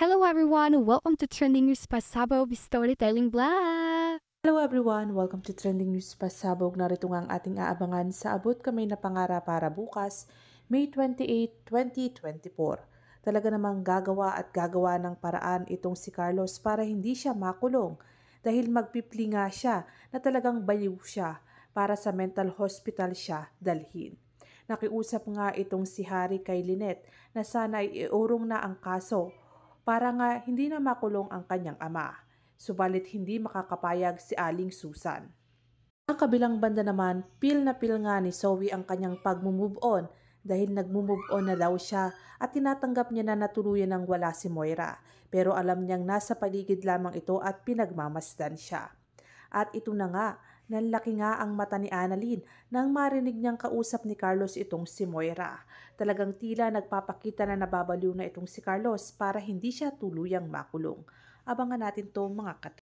Hello everyone! Welcome to Trending News Pasabog Storytelling Blog! Hello everyone! Welcome to Trending News Pasabog. Narito nga ang ating aabangan sa abot kamay na pangarap para bukas, May 28, 2024. Talaga namang gagawa at gagawa ng paraan itong si Carlos para hindi siya makulong dahil magpiplinga siya na talagang baliw siya para sa mental hospital siya dalhin. Nakiusap nga itong si Harry kay Lynette na sana iurong na ang kaso para nga hindi na makulong ang kanyang ama. Subalit hindi makakapayag si Aling Susan. Sa kabilang banda naman, pil na pil nga ni Zoe ang kanyang pag-move on dahil nag-move on na daw siya at tinatanggap niya na natuluyan ng wala si Moira. Pero alam niyang nasa paligid lamang ito at pinagmamasdan siya. At ito na nga, Nanlaki nga ang mata ni Annalyn nang marinig niyang kausap ni Carlos itong si Moira. Talagang tila nagpapakita na nababaliw na itong si Carlos para hindi siya tuluyang makulong. Abangan natin to mga kat